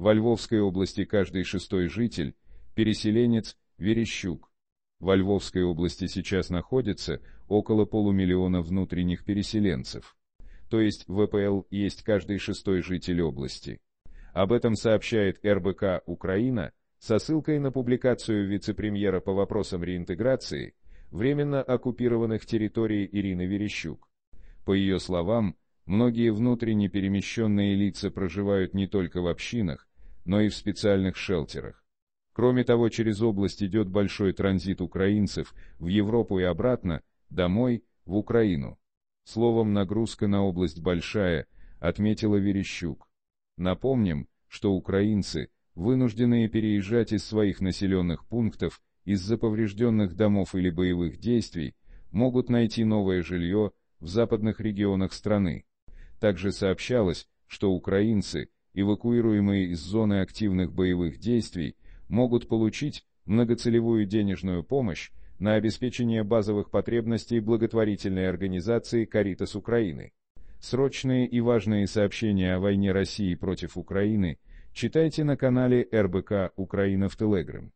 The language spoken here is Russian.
Во Львовской области каждый шестой житель – переселенец Верещук. Во Львовской области сейчас находится около полумиллиона внутренних переселенцев. То есть ВПЛ есть каждый шестой житель области. Об этом сообщает РБК «Украина» со ссылкой на публикацию вице-премьера по вопросам реинтеграции временно оккупированных территорий Ирины Верещук. По ее словам, многие внутренне перемещенные лица проживают не только в общинах, но и в специальных шелтерах. Кроме того, через область идет большой транзит украинцев в Европу и обратно, домой, в Украину. Словом, нагрузка на область большая, отметила Верещук. Напомним, что украинцы, вынужденные переезжать из своих населенных пунктов из-за поврежденных домов или боевых действий, могут найти новое жилье в западных регионах страны. Также сообщалось, что украинцы, эвакуируемые из зоны активных боевых действий, могут получить многоцелевую денежную помощь на обеспечение базовых потребностей благотворительной организации «Каритас Украины». Срочные и важные сообщения о войне России против Украины читайте на канале РБК «Украина» в Телеграм.